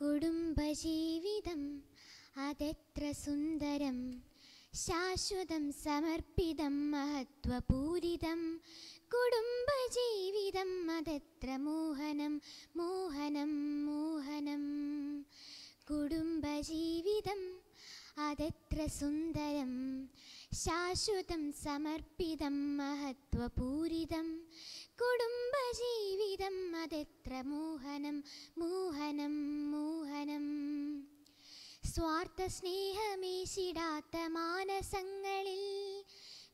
കുടുംബജീവിതം അതെത്ര സുന്ദരം ശാശ്വതം സമർപ്പിതം മഹത്വപൂരിതം കുടുംബജീവിതം അതെത്ര മോഹനം മോഹനം മോഹനം കുടുംബജീവിതം അതെത്ര സുന്ദരം ശാശ്വതം സമർപ്പിതം മഹത്വപൂരിതം കുടും അതെത്ര മോഹനം മോഹനം മോഹനം സ്വാർത്ഥ സ്നേഹമേശിടാത്ത മാനസങ്ങളിൽ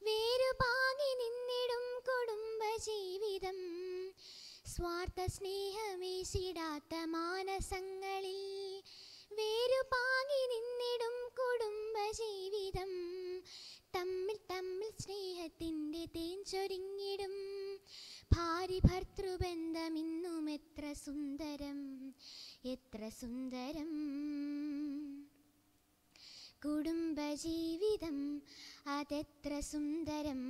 വേരുപാങ്ങി നിന്നിടും കുടുംബ ജീവിതം സ്വാർത്ഥ സ്നേഹമേശിടാത്ത മാനസങ്ങളിൽ വേരുപാങ്ങി നിന്നിടും കുടുംബ ജീവിതം തമ്മിൽ തമ്മിൽ സ്നേഹത്തിൻ്റെ തേൻ ചൊരിഞ്ഞിടും ഭാര്യ ഭർത്തൃബന്ധമിൻ എത്ര സുന്ദരം എത്ര സുന്ദരം കുടുംബജീവിതം അതെത്ര സുന്ദരം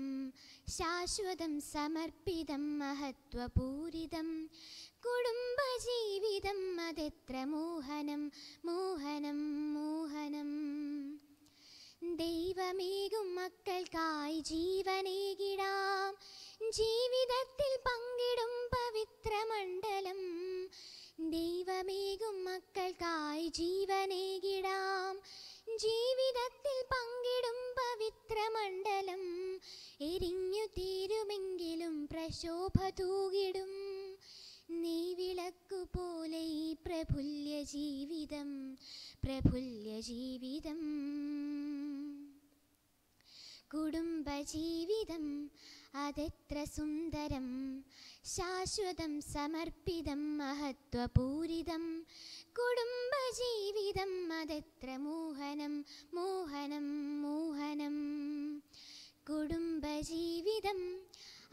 ശാശ്വതം സമർപ്പിതം മഹത്വപൂരിതം കുടുംബജീവിതം അതെത്ര മോഹനം മോഹനം മോഹനം ദൈവമേകും മക്കൾക്കായി ജീവനേകിടാം ജീവിതത്തിൽ താരമണ്ഡലം എരിഞ്ഞു തീരുമെങ്കിലും പ്രശോഭ തൂകിടും നീ വിളക്കുപോലെ ഈ പ്രഫുല്യ ജീവിതം പ്രഫുല്യ ജീവിതം കുടുംബജീവിതം അതെത്ര സുന്ദരം ശാശ്വതം സമർപ്പിതം മഹത്വപൂരിതം കുടുംബജീവിതം അതെത്ര മോഹനം മോഹനം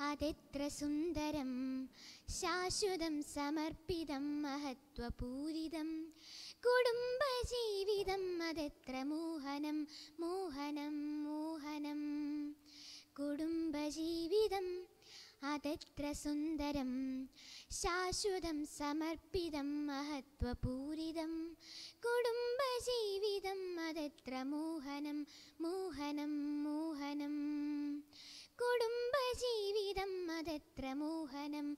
അതെത്ര സുന്ദരം ശാശ്വതം സമർപ്പിതം മഹത്വപൂരിതം കുടുംബജീവിതം അതെത്ര മോഹനം മോഹനം മോഹനം കുടുംബജീവിതം അതെത്ര സുന്ദരം ശാശ്വതം സമർപ്പിതം മഹത്വപൂരിതം കുടുംബജീവിതം അതെത്ര മോ നേത്രമോഹനം